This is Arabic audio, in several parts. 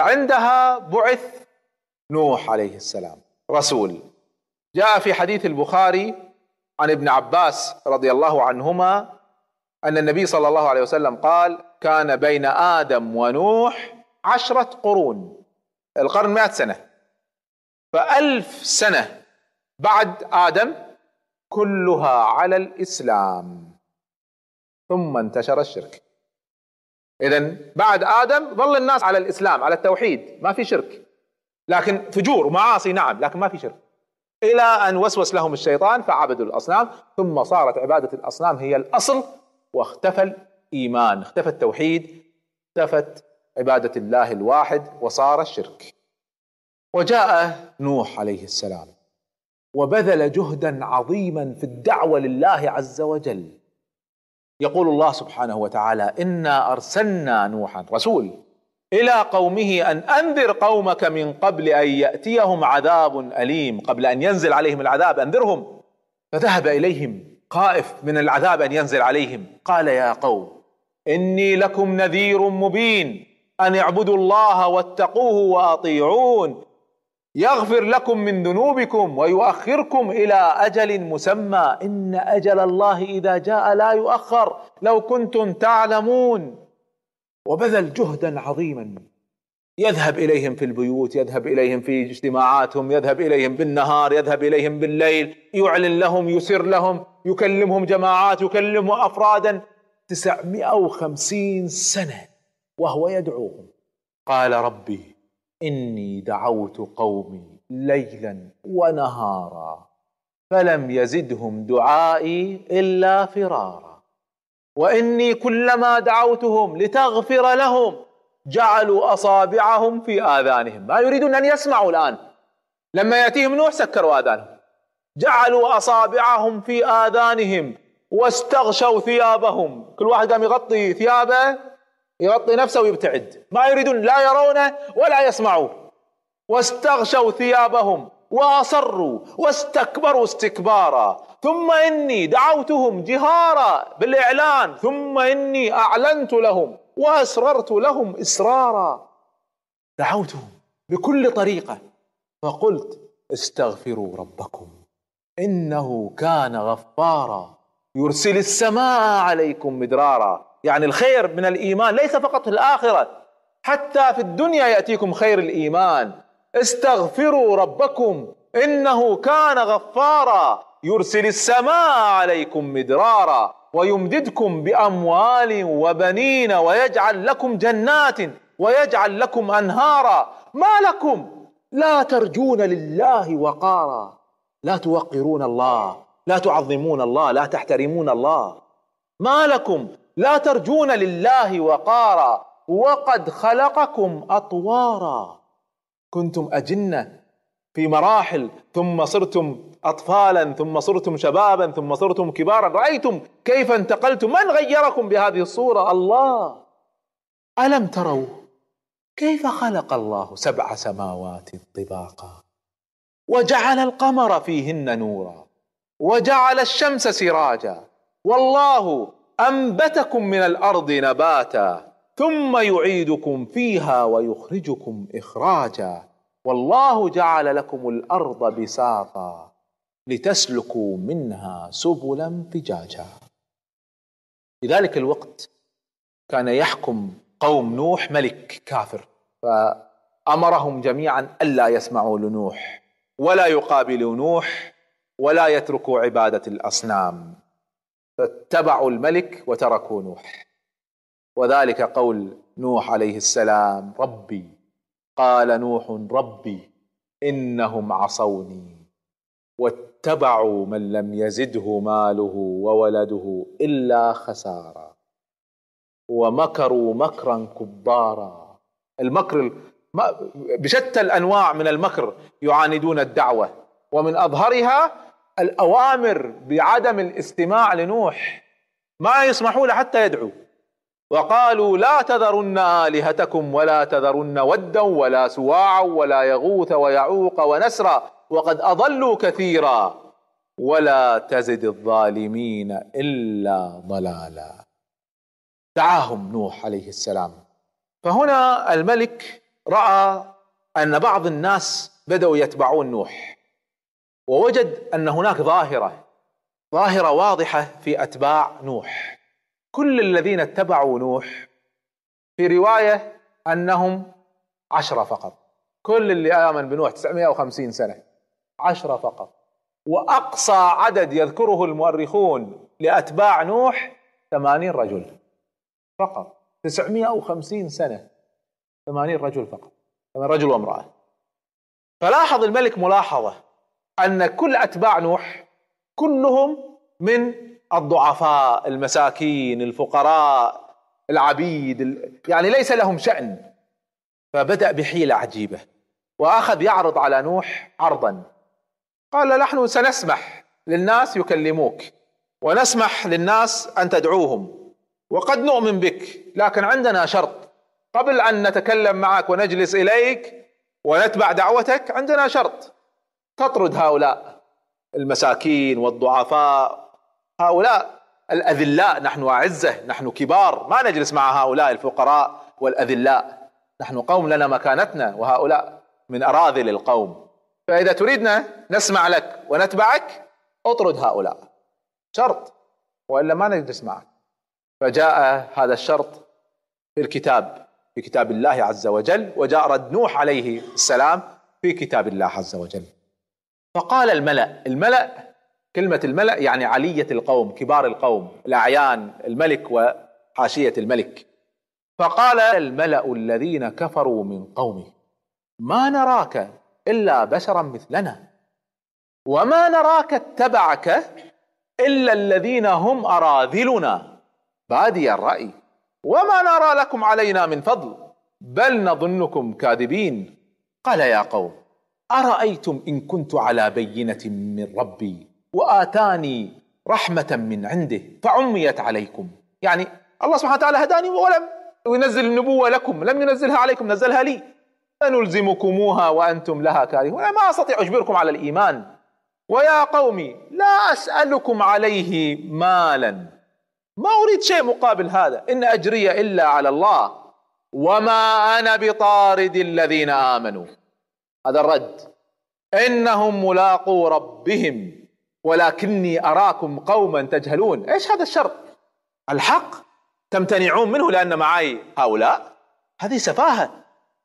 عندها بعث نوح عليه السلام رسول جاء في حديث البخاري عن ابن عباس رضي الله عنهما ان النبي صلى الله عليه وسلم قال كان بين ادم ونوح عشره قرون القرن مائه سنه فالف سنه بعد ادم كلها على الاسلام ثم انتشر الشرك اذا بعد ادم ظل الناس على الاسلام على التوحيد ما في شرك لكن فجور ومعاصي نعم لكن ما في شرك الى ان وسوس لهم الشيطان فعبدوا الاصنام ثم صارت عباده الاصنام هي الاصل واختفى الايمان اختفى التوحيد اختفت عباده الله الواحد وصار الشرك وجاء نوح عليه السلام وبذل جهدا عظيما في الدعوه لله عز وجل يقول الله سبحانه وتعالى انا ارسلنا نوحا رسول الى قومه ان انذر قومك من قبل ان ياتيهم عذاب اليم قبل ان ينزل عليهم العذاب انذرهم فذهب اليهم خائف من العذاب ان ينزل عليهم قال يا قوم اني لكم نذير مبين ان اعبدوا الله واتقوه واطيعون يغفر لكم من ذنوبكم ويؤخركم الى اجل مسمى ان اجل الله اذا جاء لا يؤخر لو كنتم تعلمون وبذل جهدا عظيما يذهب اليهم في البيوت يذهب اليهم في اجتماعاتهم يذهب اليهم بالنهار يذهب اليهم بالليل يعلن لهم يسر لهم يكلمهم جماعات يكلم افرادا 950 سنه وهو يدعوهم قال ربي إني دعوت قومي ليلا ونهارا فلم يزدهم دعائي إلا فرارا وإني كلما دعوتهم لتغفر لهم جعلوا أصابعهم في آذانهم ما يريدون أن يسمعوا الآن لما يأتيهم نوح سكروا آذانهم جعلوا أصابعهم في آذانهم واستغشوا ثيابهم كل واحد قام يغطي ثيابه يغطي نفسه ويبتعد ما يريدون لا يرونه ولا يسمعوه واستغشوا ثيابهم واصروا واستكبروا استكبارا ثم اني دعوتهم جهارا بالاعلان ثم اني اعلنت لهم واسررت لهم اسرارا دعوتهم بكل طريقه فقلت استغفروا ربكم انه كان غفارا يرسل السماء عليكم مدرارا يعني الخير من الايمان ليس فقط في الاخره حتى في الدنيا ياتيكم خير الايمان استغفروا ربكم انه كان غفارا يرسل السماء عليكم مدرارا ويمددكم باموال وبنين ويجعل لكم جنات ويجعل لكم انهارا ما لكم لا ترجون لله وقارا لا توقرون الله لا تعظمون الله لا تحترمون الله ما لكم لا ترجون لله وقارا وقد خلقكم اطوارا كنتم اجنه في مراحل ثم صرتم اطفالا ثم صرتم شبابا ثم صرتم كبارا رايتم كيف انتقلتم من غيركم بهذه الصوره الله الم تروا كيف خلق الله سبع سماوات طباقا وجعل القمر فيهن نورا وجعل الشمس سراجا والله انبتكم من الارض نباتا ثم يعيدكم فيها ويخرجكم اخراجا والله جعل لكم الارض بساطا لتسلكوا منها سبلا فجاجا في ذلك الوقت كان يحكم قوم نوح ملك كافر فامرهم جميعا الا يسمعوا لنوح ولا يقابلوا نوح ولا يتركوا عباده الاصنام فاتبعوا الملك وتركوا نوح وذلك قول نوح عليه السلام ربي قال نوح ربي انهم عصوني واتبعوا من لم يزده ماله وولده الا خسارا ومكروا مكرا كبارا المكر بشتى الانواع من المكر يعاندون الدعوه ومن اظهرها الأوامر بعدم الاستماع لنوح ما يسمحوا له حتى يدعو وقالوا لا تذرن آلهتكم ولا تذرن ودا ولا سواعا ولا يغوث ويعوق ونسرا وقد أضلوا كثيرا ولا تزد الظالمين إلا ضلالا دعاهم نوح عليه السلام فهنا الملك رأى أن بعض الناس بدأوا يتبعون نوح ووجد ان هناك ظاهره ظاهره واضحه في اتباع نوح كل الذين اتبعوا نوح في روايه انهم عشره فقط كل اللي امن بنوح 950 سنه عشره فقط واقصى عدد يذكره المؤرخون لاتباع نوح 80 رجل فقط 950 سنه 80 رجل فقط 80 رجل وامراه فلاحظ الملك ملاحظه أن كل أتباع نوح كلهم من الضعفاء المساكين الفقراء العبيد يعني ليس لهم شأن فبدأ بحيلة عجيبة وأخذ يعرض على نوح عرضا قال نحن سنسمح للناس يكلموك ونسمح للناس أن تدعوهم وقد نؤمن بك لكن عندنا شرط قبل أن نتكلم معك ونجلس إليك ونتبع دعوتك عندنا شرط تطرد هؤلاء المساكين والضعفاء هؤلاء الأذلاء نحن أعزة نحن كبار ما نجلس مع هؤلاء الفقراء والأذلاء نحن قوم لنا مكانتنا وهؤلاء من أراذل القوم فإذا تريدنا نسمع لك ونتبعك اطرد هؤلاء شرط وإلا ما نجلس معك فجاء هذا الشرط في الكتاب في كتاب الله عز وجل وجاء رد نوح عليه السلام في كتاب الله عز وجل فقال الملأ الملأ كلمة الملأ يعني علية القوم كبار القوم الأعيان الملك وحاشية الملك فقال الملأ الذين كفروا من قومه ما نراك إلا بشرا مثلنا وما نراك اتبعك إلا الذين هم أراذلنا بادي الرأي وما نرى لكم علينا من فضل بل نظنكم كاذبين قال يا قوم ارايتم ان كنت على بينه من ربي واتاني رحمه من عنده فعميت عليكم يعني الله سبحانه وتعالى هداني ولم ينزل النبوه لكم لم ينزلها عليكم نزلها لي فنلزمكموها وانتم لها كارهون انا ما استطيع اجبركم على الايمان ويا قومي لا اسالكم عليه مالا ما اريد شيء مقابل هذا ان اجري الا على الله وما انا بطارد الذين امنوا هذا الرد انهم ملاقو ربهم ولكني اراكم قوما تجهلون ايش هذا الشرط الحق تمتنعون منه لان معي هؤلاء هذه سفاهه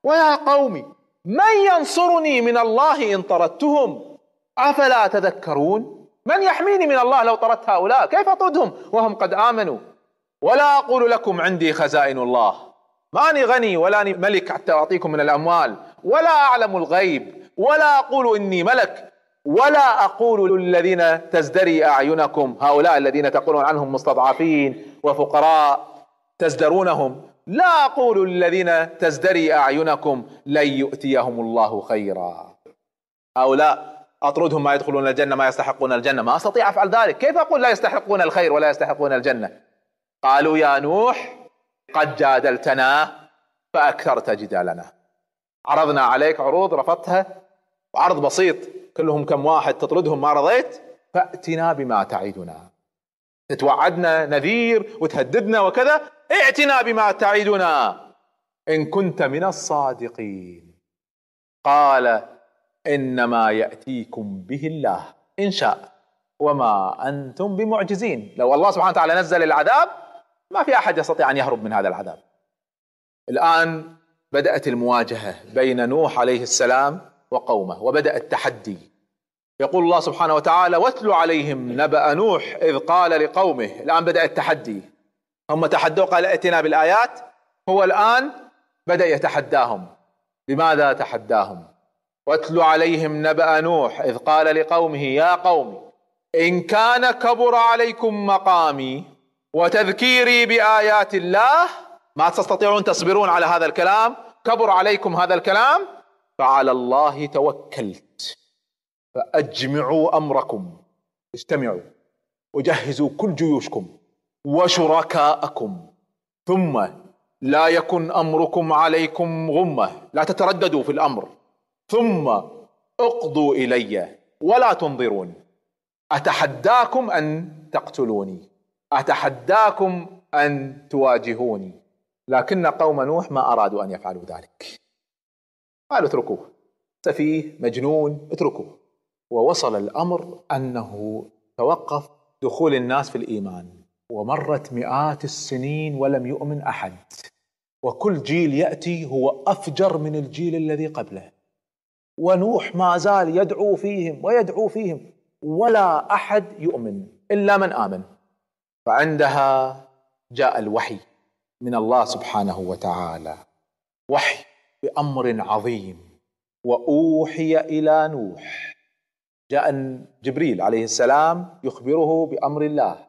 ويا قومي من ينصرني من الله ان طردتهم افلا تذكرون من يحميني من الله لو طردت هؤلاء كيف اطردهم وهم قد امنوا ولا اقول لكم عندي خزائن الله ماني غني ولا أني ملك حتى أعطيكم من الأموال ولا أعلم الغيب ولا أقول إني ملك ولا أقول للذين تزدري أعينكم هؤلاء الذين تقولون عنهم مستضعفين وفقراء تزدرونهم لا أقول للذين تزدري أعينكم لن يؤتيهم الله خيرا هؤلاء أطردهم ما يدخلون الجنة ما يستحقون الجنة ما أستطيع أفعل ذلك كيف أقول لا يستحقون الخير ولا يستحقون الجنة قالوا يا نوح قد جادلتنا فأكثرت جدالنا عرضنا عليك عروض رفضتها وعرض بسيط كلهم كم واحد تطردهم ما رضيت فأتنا بما تعيدنا تتوعدنا نذير وتهددنا وكذا ائتنا بما تعيدنا إن كنت من الصادقين قال إنما يأتيكم به الله إن شاء وما أنتم بمعجزين لو الله سبحانه وتعالى نزل العذاب ما في احد يستطيع ان يهرب من هذا العذاب. الان بدات المواجهه بين نوح عليه السلام وقومه وبدا التحدي. يقول الله سبحانه وتعالى: واتل عليهم نبأ نوح اذ قال لقومه، الان بدا التحدي. هم تحدوا قال ائتنا بالايات، هو الان بدا يتحداهم. لماذا تحداهم؟ واتل عليهم نبأ نوح اذ قال لقومه يا قوم ان كان كبر عليكم مقامي وتذكيري بايات الله ما تستطيعون تصبرون على هذا الكلام كبر عليكم هذا الكلام فعلى الله توكلت فاجمعوا امركم اجتمعوا وجهزوا كل جيوشكم وشركاءكم ثم لا يكن امركم عليكم غمه لا تترددوا في الامر ثم اقضوا الي ولا تنظرون اتحداكم ان تقتلوني اتحداكم ان تواجهوني لكن قوم نوح ما ارادوا ان يفعلوا ذلك قالوا اتركوه سفيه مجنون اتركوه ووصل الامر انه توقف دخول الناس في الايمان ومرت مئات السنين ولم يؤمن احد وكل جيل ياتي هو افجر من الجيل الذي قبله ونوح ما زال يدعو فيهم ويدعو فيهم ولا احد يؤمن الا من امن فعندها جاء الوحي من الله سبحانه وتعالى وحي بامر عظيم واوحي الى نوح جاء جبريل عليه السلام يخبره بامر الله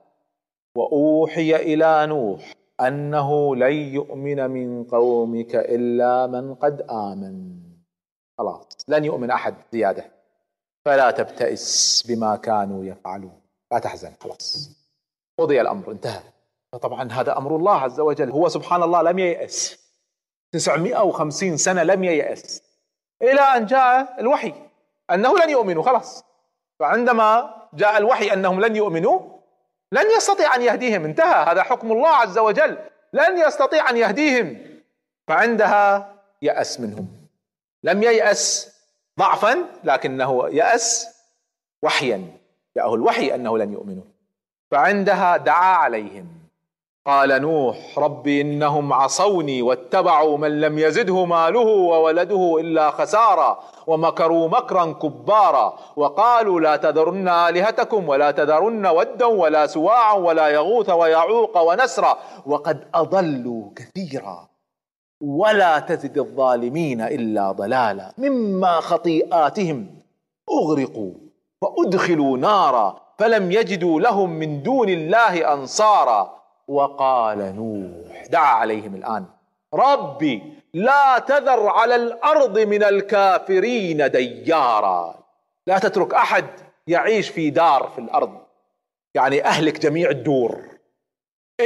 واوحي الى نوح انه لن يؤمن من قومك الا من قد امن خلاص لن يؤمن احد زياده فلا تبتئس بما كانوا يفعلون لا تحزن خلاص قضي الأمر انتهى فطبعا هذا أمر الله عز وجل هو سبحان الله لم ييأس 950 سنة لم ييأس إلى أن جاء الوحي أنه لن يؤمنوا خلاص فعندما جاء الوحي أنهم لن يؤمنوا لن يستطيع أن يهديهم انتهى هذا حكم الله عز وجل لن يستطيع أن يهديهم فعندها يأس منهم لم ييأس ضعفا لكنه يأس وحيا جاءه الوحي أنه لن يؤمنوا فعندها دعا عليهم قال نوح رب انهم عصوني واتبعوا من لم يزده ماله وولده الا خسارا ومكروا مكرا كبارا وقالوا لا تذرن الهتكم ولا تذرن ودا ولا سواعا ولا يغوث ويعوق ونسرا وقد اضلوا كثيرا ولا تزد الظالمين الا ضلالا مما خطيئاتهم اغرقوا فادخلوا نارا فلم يجدوا لهم من دون الله انصارا وقال نوح دعا عليهم الان ربي لا تذر على الارض من الكافرين ديارا لا تترك احد يعيش في دار في الارض يعني اهلك جميع الدور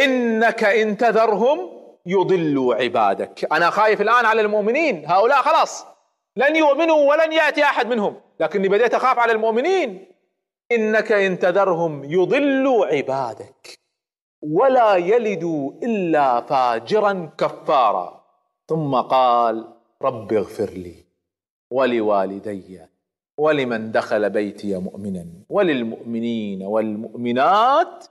انك ان تذرهم يضلوا عبادك انا خايف الان على المؤمنين هؤلاء خلاص لن يؤمنوا ولن ياتي احد منهم لكني بديت اخاف على المؤمنين انك ان تذرهم يضلوا عبادك ولا يلدوا الا فاجرا كفارا ثم قال رب اغفر لي ولوالدي ولمن دخل بيتي مؤمنا وللمؤمنين والمؤمنات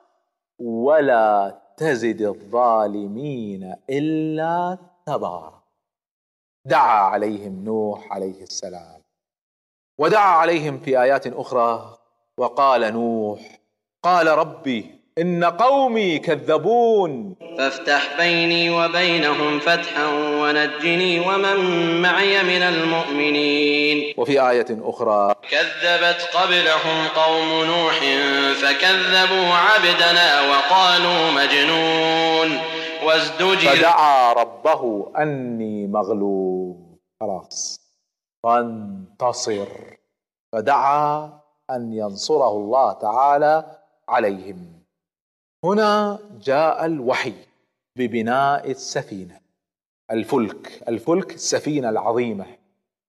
ولا تزد الظالمين الا تبارا دعا عليهم نوح عليه السلام ودعا عليهم في ايات اخرى وقال نوح قال ربي إن قومي كذبون فافتح بيني وبينهم فتحا ونجني ومن معي من المؤمنين وفي آية أخرى كذبت قبلهم قوم نوح فكذبوا عبدنا وقالوا مجنون وازدجر فدعا ربه أني مغلوب خلاص فانتصر فدعا ان ينصره الله تعالى عليهم هنا جاء الوحي ببناء السفينه الفلك الفلك السفينه العظيمه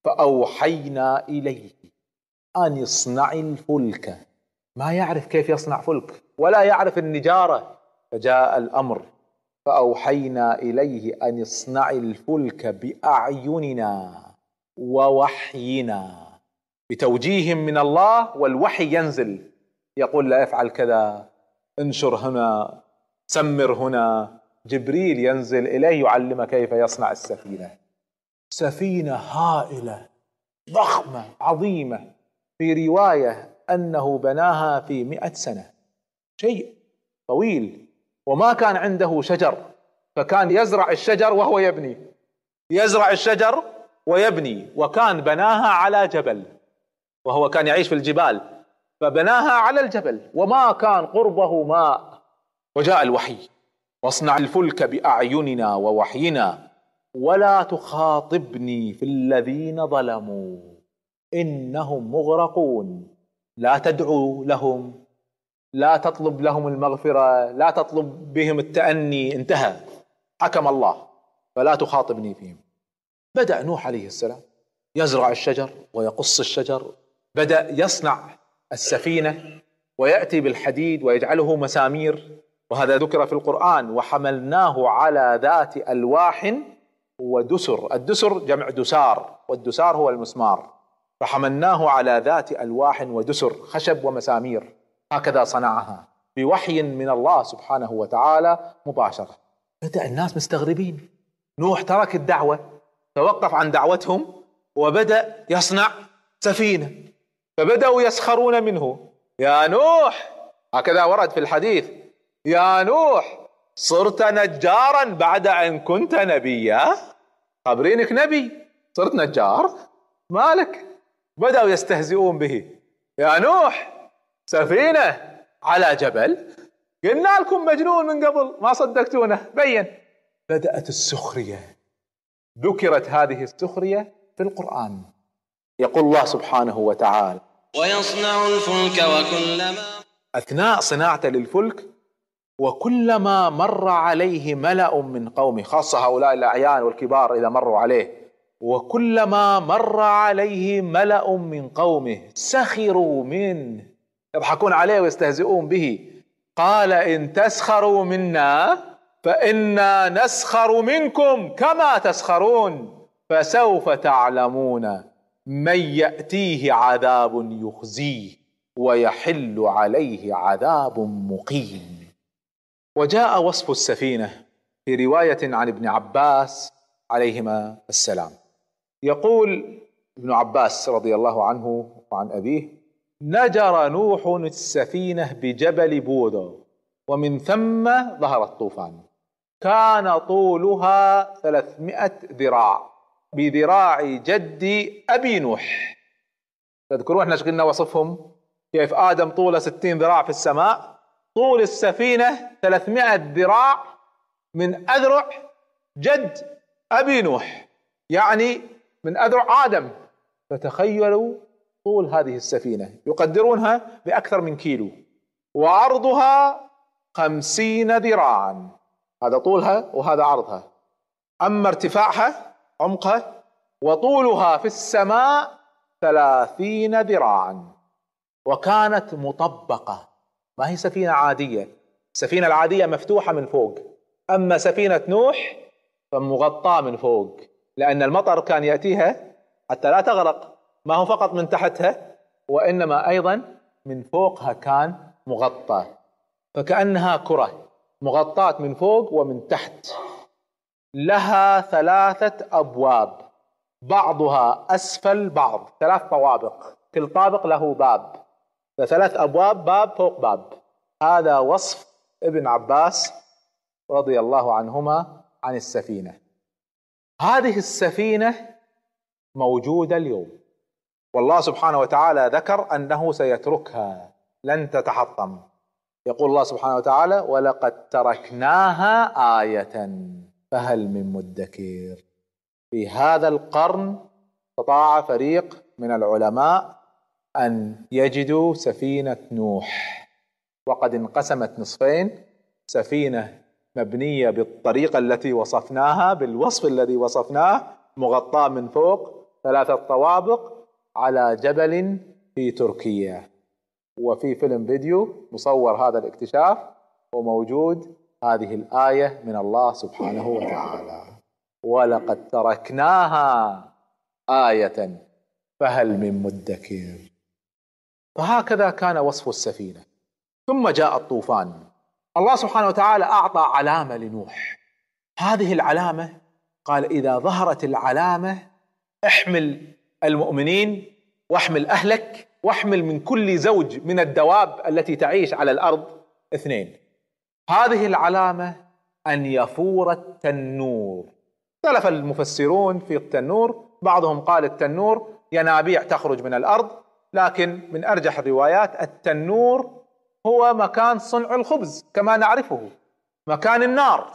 فاوحينا اليه ان يصنع الفلك ما يعرف كيف يصنع فلك ولا يعرف النجاره فجاء الامر فاوحينا اليه ان يصنع الفلك باعيننا ووحينا بتوجيه من الله والوحي ينزل يقول لا افعل كذا انشر هنا سمر هنا جبريل ينزل اليه يعلم كيف يصنع السفينه سفينه هائله ضخمه عظيمه في روايه انه بناها في مئة سنه شيء طويل وما كان عنده شجر فكان يزرع الشجر وهو يبني يزرع الشجر ويبني وكان بناها على جبل وهو كان يعيش في الجبال فبناها على الجبل وما كان قربه ماء وجاء الوحي واصنع الفلك باعيننا ووحينا ولا تخاطبني في الذين ظلموا انهم مغرقون لا تدعو لهم لا تطلب لهم المغفره لا تطلب بهم التاني انتهى حكم الله فلا تخاطبني فيهم بدا نوح عليه السلام يزرع الشجر ويقص الشجر بدأ يصنع السفينة ويأتي بالحديد ويجعله مسامير وهذا ذكر في القرآن وحملناه على ذات ألواح ودسر الدسر جمع دسار والدسار هو المسمار فحملناه على ذات ألواح ودسر خشب ومسامير هكذا صنعها بوحي من الله سبحانه وتعالى مباشرة بدأ الناس مستغربين نوح ترك الدعوة توقف عن دعوتهم وبدأ يصنع سفينة فبدأوا يسخرون منه يا نوح هكذا ورد في الحديث يا نوح صرت نجارا بعد أن كنت نبيا خبرينك نبي صرت نجار مالك بدأوا يستهزئون به يا نوح سفينة على جبل قلنا لكم مجنون من قبل ما صدقتونه بين بدأت السخرية ذكرت هذه السخرية في القرآن يقول الله سبحانه وتعالى ويصنع الفلك وكلما أثناء صناعته للفلك وكلما مر عليه ملأ من قومه خاصة هؤلاء الأعيان والكبار إذا مروا عليه وكلما مر عليه ملأ من قومه سخروا منه يضحكون عليه ويستهزئون به قال إن تسخروا منا فإنا نسخر منكم كما تسخرون فسوف تعلمون من ياتيه عذاب يخزيه ويحل عليه عذاب مقيم وجاء وصف السفينه في روايه عن ابن عباس عليهما السلام يقول ابن عباس رضي الله عنه وعن ابيه نجر نوح السفينه بجبل بودر ومن ثم ظهر الطوفان كان طولها ثلاثمائة ذراع بذراع جد أبي نوح تذكرون احنا قلنا وصفهم كيف آدم طوله ستين ذراع في السماء طول السفينة 300 ذراع من أذرع جد أبي نوح يعني من أذرع آدم فتخيلوا طول هذه السفينة يقدرونها بأكثر من كيلو وعرضها خمسين ذراعا هذا طولها وهذا عرضها أما ارتفاعها عمقها وطولها في السماء ثلاثين ذراعا وكانت مطبقة ما هي سفينة عادية السفينة العادية مفتوحة من فوق أما سفينة نوح فمغطاة من فوق لأن المطر كان يأتيها حتى لا تغرق ما هو فقط من تحتها وإنما أيضا من فوقها كان مغطى فكأنها كرة مغطاة من فوق ومن تحت لها ثلاثة أبواب بعضها أسفل بعض ثلاث طوابق كل طابق له باب ثلاث أبواب باب فوق باب هذا وصف ابن عباس رضي الله عنهما عن السفينة هذه السفينة موجودة اليوم والله سبحانه وتعالى ذكر أنه سيتركها لن تتحطم يقول الله سبحانه وتعالى ولقد تركناها آية فهل من مدكر في هذا القرن استطاع فريق من العلماء ان يجدوا سفينه نوح وقد انقسمت نصفين سفينه مبنيه بالطريقه التي وصفناها بالوصف الذي وصفناه مغطاه من فوق ثلاثه طوابق على جبل في تركيا وفي فيلم فيديو مصور هذا الاكتشاف وموجود هذه الايه من الله سبحانه وتعالى ولقد تركناها ايه فهل من مدكر فهكذا كان وصف السفينه ثم جاء الطوفان الله سبحانه وتعالى اعطى علامه لنوح هذه العلامه قال اذا ظهرت العلامه احمل المؤمنين واحمل اهلك واحمل من كل زوج من الدواب التي تعيش على الارض اثنين هذه العلامة أن يفور التنور اختلف المفسرون في التنور بعضهم قال التنور ينابيع تخرج من الأرض لكن من أرجح الروايات التنور هو مكان صنع الخبز كما نعرفه مكان النار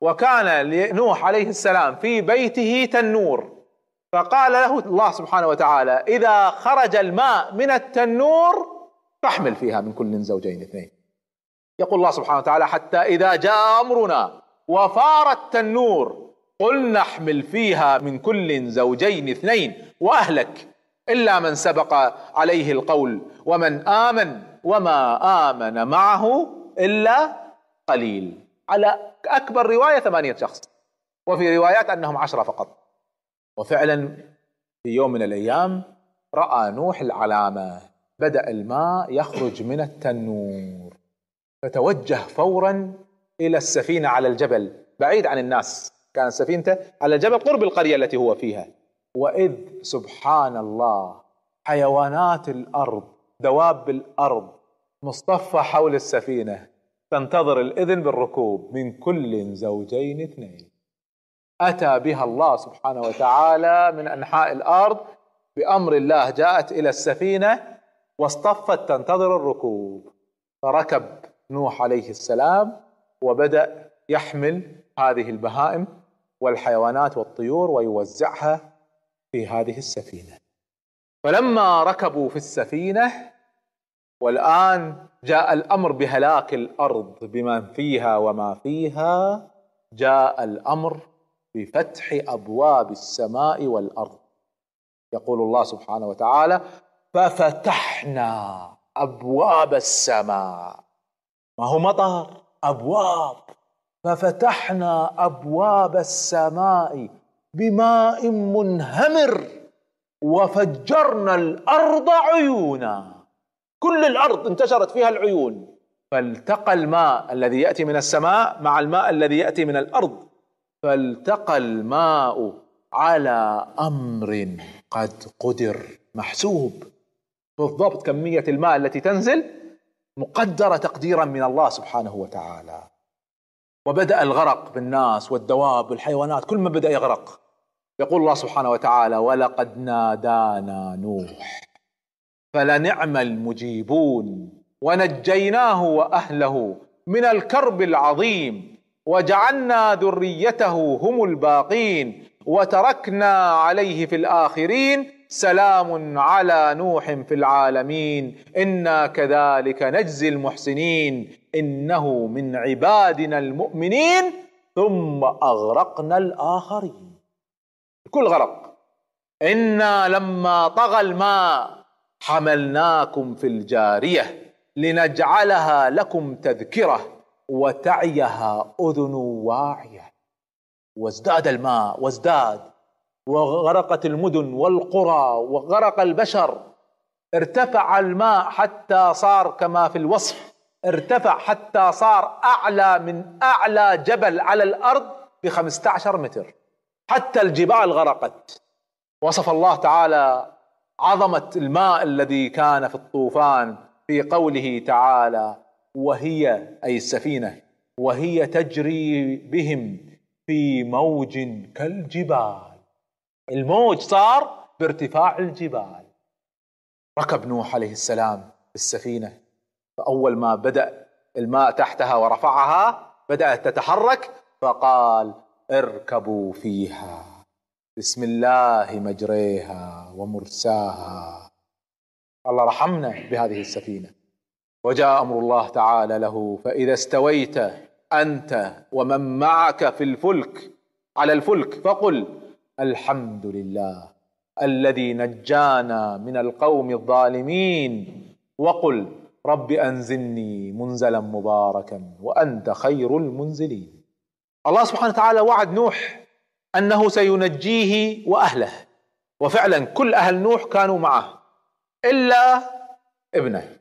وكان لنوح عليه السلام في بيته تنور فقال له الله سبحانه وتعالى إذا خرج الماء من التنور فاحمل فيها من كل زوجين اثنين يقول الله سبحانه وتعالى حتى إذا جاء أمرنا وفار التنور قل نحمل فيها من كل زوجين اثنين وأهلك إلا من سبق عليه القول ومن آمن وما آمن معه إلا قليل على أكبر رواية ثمانية شخص وفي روايات أنهم عشرة فقط وفعلا في يوم من الأيام رأى نوح العلامة بدأ الماء يخرج من التنور فتوجه فورا الى السفينه على الجبل بعيد عن الناس كان سفينته على الجبل قرب القريه التي هو فيها واذ سبحان الله حيوانات الارض دواب الارض مصطفى حول السفينه تنتظر الاذن بالركوب من كل زوجين اثنين اتى بها الله سبحانه وتعالى من انحاء الارض بامر الله جاءت الى السفينه واصطفت تنتظر الركوب فركب نوح عليه السلام وبدا يحمل هذه البهائم والحيوانات والطيور ويوزعها في هذه السفينه فلما ركبوا في السفينه والان جاء الامر بهلاك الارض بمن فيها وما فيها جاء الامر بفتح ابواب السماء والارض يقول الله سبحانه وتعالى ففتحنا ابواب السماء ما هو مطر أبواب ففتحنا أبواب السماء بماء منهمر وفجرنا الأرض عيونا كل الأرض انتشرت فيها العيون فالتقى الماء الذي يأتي من السماء مع الماء الذي يأتي من الأرض فالتقى الماء على أمر قد قدر محسوب بالضبط كمية الماء التي تنزل مقدرة تقديرا من الله سبحانه وتعالى وبدأ الغرق بالناس والدواب والحيوانات كل ما بدأ يغرق يقول الله سبحانه وتعالى ولقد نادانا نوح فلنعم المجيبون ونجيناه واهله من الكرب العظيم وجعلنا ذريته هم الباقين وتركنا عليه في الاخرين سلام على نوح في العالمين انا كذلك نجزي المحسنين انه من عبادنا المؤمنين ثم اغرقنا الاخرين الكل غرق انا لما طغى الماء حملناكم في الجاريه لنجعلها لكم تذكره وتعيها اذن واعيه وازداد الماء وازداد وغرقت المدن والقرى وغرق البشر ارتفع الماء حتى صار كما في الوصف ارتفع حتى صار أعلى من أعلى جبل على الأرض ب 15 متر حتى الجبال غرقت وصف الله تعالى عظمة الماء الذي كان في الطوفان في قوله تعالى وهي أي السفينة وهي تجري بهم في موج كالجبال الموج صار بارتفاع الجبال ركب نوح عليه السلام السفينة فأول ما بدأ الماء تحتها ورفعها بدأت تتحرك فقال اركبوا فيها بسم الله مجريها ومرساها الله رحمنا بهذه السفينة وجاء أمر الله تعالى له فإذا استويت أنت ومن معك في الفلك على الفلك فقل الحمد لله الذي نجانا من القوم الظالمين وقل رب أنزلني منزلا مباركا وأنت خير المنزلين الله سبحانه وتعالى وعد نوح أنه سينجيه وأهله وفعلا كل أهل نوح كانوا معه إلا ابنه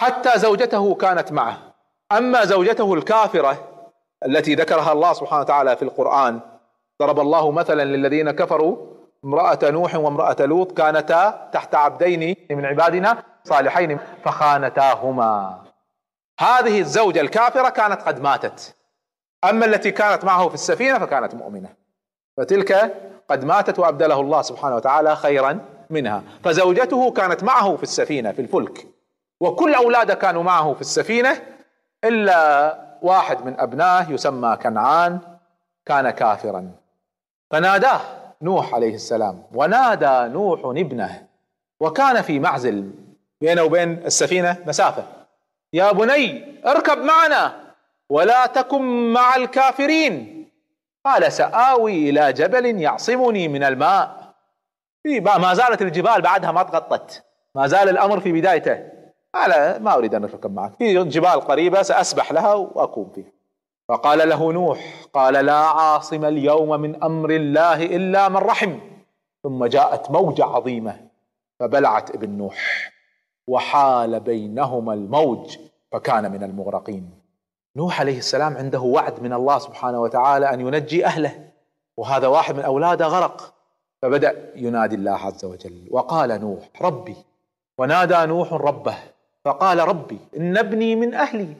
حتى زوجته كانت معه أما زوجته الكافرة التي ذكرها الله سبحانه وتعالى في القرآن ضرب الله مثلا للذين كفروا امرأة نوح وامرأة لوط كانتا تحت عبدين من عبادنا صالحين فخانتاهما هذه الزوجة الكافرة كانت قد ماتت أما التي كانت معه في السفينة فكانت مؤمنة فتلك قد ماتت وأبدله الله سبحانه وتعالى خيرا منها فزوجته كانت معه في السفينة في الفلك وكل أولاده كانوا معه في السفينة إلا واحد من أبنائه يسمى كنعان كان كافرا فناداه نوح عليه السلام ونادى نوح ابنه وكان في معزل بينه وبين السفينه مسافه يا بني اركب معنا ولا تكن مع الكافرين قال سآوي إلى جبل يعصمني من الماء ما زالت الجبال بعدها ما تغطت ما زال الأمر في بدايته قال ما أريد أن أركب معك في جبال قريبة سأسبح لها وأقوم فيها فقال له نوح قال لا عاصم اليوم من امر الله الا من رحم ثم جاءت موجه عظيمه فبلعت ابن نوح وحال بينهما الموج فكان من المغرقين نوح عليه السلام عنده وعد من الله سبحانه وتعالى ان ينجي اهله وهذا واحد من اولاده غرق فبدا ينادي الله عز وجل وقال نوح ربي ونادى نوح ربه فقال ربي ان ابني من اهلي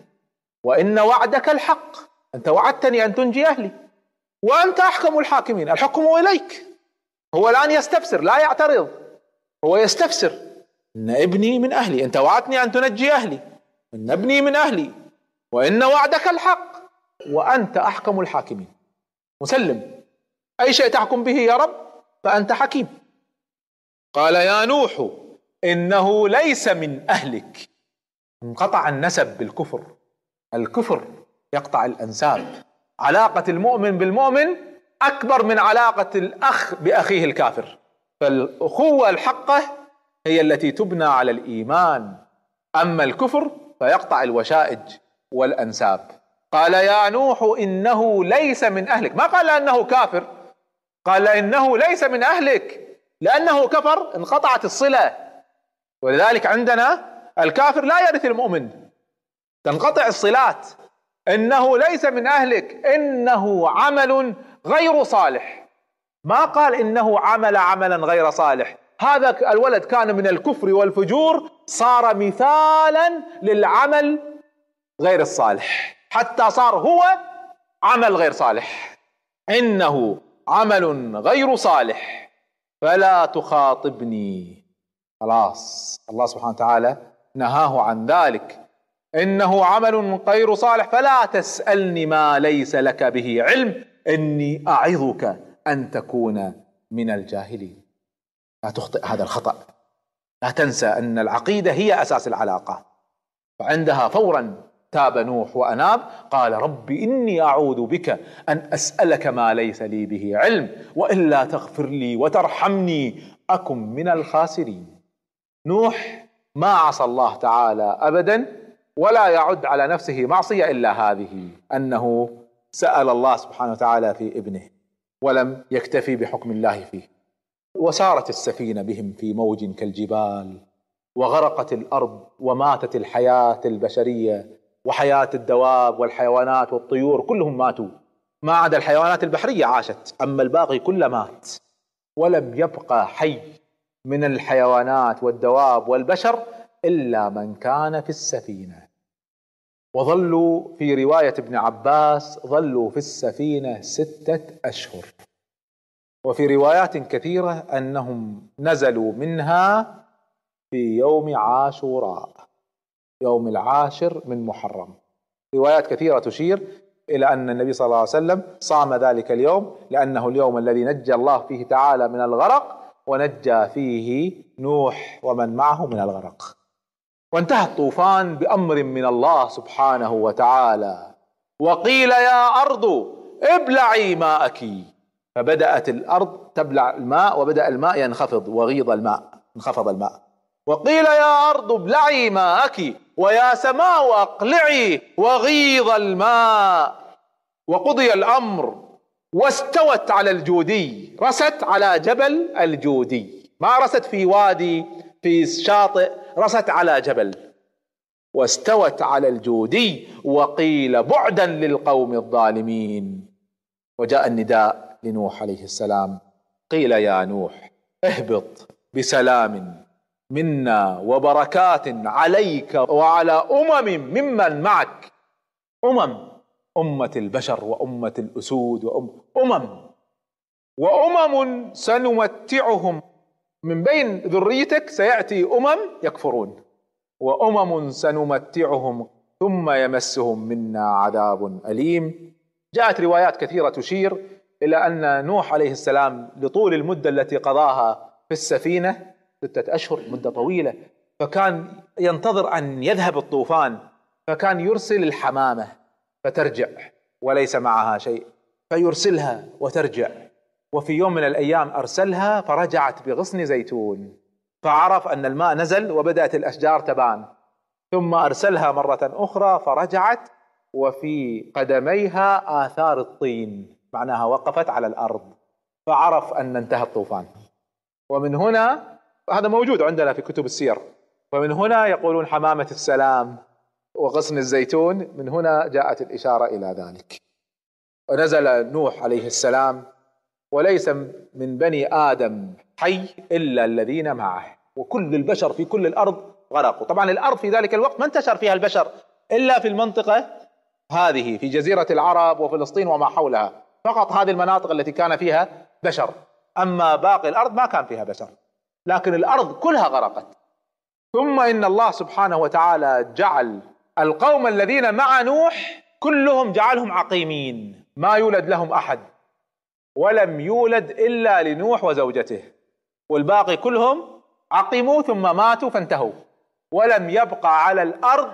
وان وعدك الحق أنت وعدتني أن تنجي أهلي وأنت أحكم الحاكمين الحكم إليك هو الآن يستفسر لا يعترض هو يستفسر إن ابني من أهلي أنت وعدتني أن تنجي أهلي إن ابني من أهلي وإن وعدك الحق وأنت أحكم الحاكمين مسلم أي شيء تحكم به يا رب فأنت حكيم قال يا نوح إنه ليس من أهلك انقطع النسب بالكفر الكفر يقطع الأنساب علاقة المؤمن بالمؤمن أكبر من علاقة الأخ بأخيه الكافر فالأخوة الحقة هي التي تبنى على الإيمان أما الكفر فيقطع الوشائج والأنساب قال يا نوح إنه ليس من أهلك ما قال أنه كافر قال إنه ليس من أهلك لأنه كفر انقطعت الصلة ولذلك عندنا الكافر لا يرث المؤمن تنقطع الصلات انه ليس من اهلك انه عمل غير صالح ما قال انه عمل عملا غير صالح هذا الولد كان من الكفر والفجور صار مثالا للعمل غير الصالح حتى صار هو عمل غير صالح انه عمل غير صالح فلا تخاطبني خلاص الله سبحانه وتعالى نهاه عن ذلك انه عمل غير صالح فلا تسالني ما ليس لك به علم اني اعظك ان تكون من الجاهلين لا تخطئ هذا الخطا لا تنسى ان العقيده هي اساس العلاقه فعندها فورا تاب نوح واناب قال رب اني اعوذ بك ان اسالك ما ليس لي به علم والا تغفر لي وترحمني اكن من الخاسرين نوح ما عصى الله تعالى ابدا ولا يعد على نفسه معصيه الا هذه انه سال الله سبحانه وتعالى في ابنه ولم يكتفي بحكم الله فيه وسارت السفينه بهم في موج كالجبال وغرقت الارض وماتت الحياه البشريه وحياه الدواب والحيوانات والطيور كلهم ماتوا ما عدا الحيوانات البحريه عاشت اما الباقي كله مات ولم يبقى حي من الحيوانات والدواب والبشر إلا من كان في السفينة وظلوا في رواية ابن عباس ظلوا في السفينة ستة أشهر وفي روايات كثيرة أنهم نزلوا منها في يوم عاشوراء يوم العاشر من محرم روايات كثيرة تشير إلى أن النبي صلى الله عليه وسلم صام ذلك اليوم لأنه اليوم الذي نجى الله فيه تعالى من الغرق ونجى فيه نوح ومن معه من الغرق وانتهى الطوفان بامر من الله سبحانه وتعالى وقيل يا ارض ابلعي ماءك فبدات الارض تبلع الماء وبدا الماء ينخفض وغيض الماء انخفض الماء وقيل يا ارض ابلعي ماءك ويا سماء اقلعي وغيض الماء وقضي الامر واستوت على الجودي رست على جبل الجودي ما رست في وادي في شاطئ رست على جبل واستوت على الجودي وقيل بعدا للقوم الظالمين وجاء النداء لنوح عليه السلام قيل يا نوح اهبط بسلام منا وبركات عليك وعلى امم ممن معك امم امه البشر وامه الاسود وامم وامم سنمتعهم من بين ذريتك سياتي امم يكفرون وامم سنمتعهم ثم يمسهم منا عذاب اليم جاءت روايات كثيره تشير الى ان نوح عليه السلام لطول المده التي قضاها في السفينه سته اشهر مده طويله فكان ينتظر ان يذهب الطوفان فكان يرسل الحمامه فترجع وليس معها شيء فيرسلها وترجع وفي يوم من الايام ارسلها فرجعت بغصن زيتون فعرف ان الماء نزل وبدات الاشجار تبان ثم ارسلها مره اخرى فرجعت وفي قدميها اثار الطين معناها وقفت على الارض فعرف ان انتهى الطوفان ومن هنا هذا موجود عندنا في كتب السير ومن هنا يقولون حمامه السلام وغصن الزيتون من هنا جاءت الاشاره الى ذلك ونزل نوح عليه السلام وليس من بني آدم حي إلا الذين معه وكل البشر في كل الأرض غرقوا طبعا الأرض في ذلك الوقت ما انتشر فيها البشر إلا في المنطقة هذه في جزيرة العرب وفلسطين وما حولها فقط هذه المناطق التي كان فيها بشر أما باقي الأرض ما كان فيها بشر لكن الأرض كلها غرقت ثم إن الله سبحانه وتعالى جعل القوم الذين مع نوح كلهم جعلهم عقيمين ما يولد لهم أحد ولم يولد إلا لنوح وزوجته والباقي كلهم عقموا ثم ماتوا فانتهوا ولم يبقى على الأرض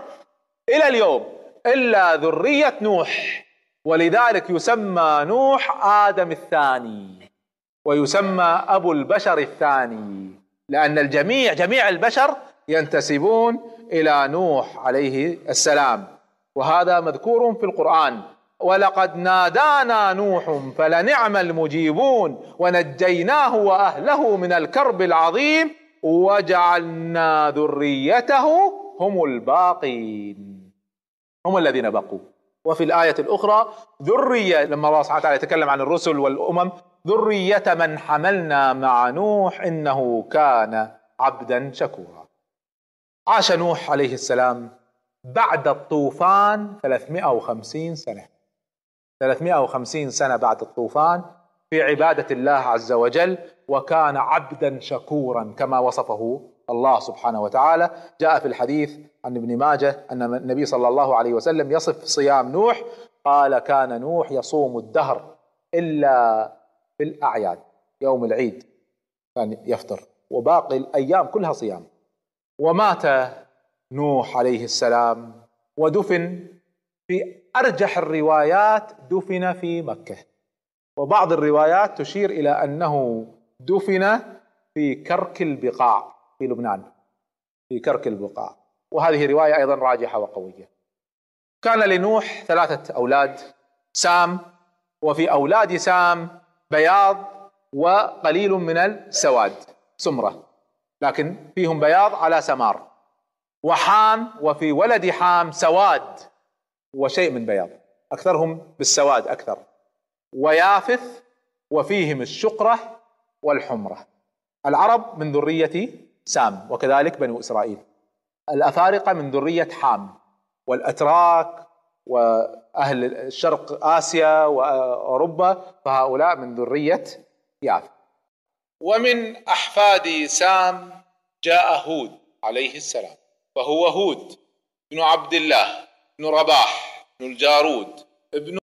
إلى اليوم إلا ذرية نوح ولذلك يسمى نوح آدم الثاني ويسمى أبو البشر الثاني لأن الجميع جميع البشر ينتسبون إلى نوح عليه السلام وهذا مذكور في القرآن ولقد نادانا نوح فلنعم المجيبون ونجيناه واهله من الكرب العظيم وجعلنا ذريته هم الباقين هم الذين بقوا وفي الآية الأخرى ذرية لما الله سبحانه وتعالى يتكلم عن الرسل والأمم ذرية من حملنا مع نوح إنه كان عبدا شكورا عاش نوح عليه السلام بعد الطوفان 350 سنة 350 سنة بعد الطوفان في عبادة الله عز وجل وكان عبدا شكورا كما وصفه الله سبحانه وتعالى جاء في الحديث عن ابن ماجه أن النبي صلى الله عليه وسلم يصف صيام نوح قال كان نوح يصوم الدهر إلا في الأعياد يوم العيد كان يفطر وباقي الأيام كلها صيام ومات نوح عليه السلام ودفن في أرجح الروايات دفن في مكة وبعض الروايات تشير إلى أنه دفن في كرك البقاع في لبنان في كرك البقاع وهذه رواية أيضا راجحة وقوية كان لنوح ثلاثة أولاد سام وفي أولاد سام بياض وقليل من السواد سمرة لكن فيهم بياض على سمار وحام وفي ولد حام سواد وشيء من بياض أكثرهم بالسواد أكثر ويافث وفيهم الشقرة والحمرة العرب من ذرية سام وكذلك بنو إسرائيل الأفارقة من ذرية حام والأتراك وأهل الشرق آسيا وأوروبا فهؤلاء من ذرية يافث ومن أحفاد سام جاء هود عليه السلام فهو هود بن عبد الله بن رباح بن الجارود ابن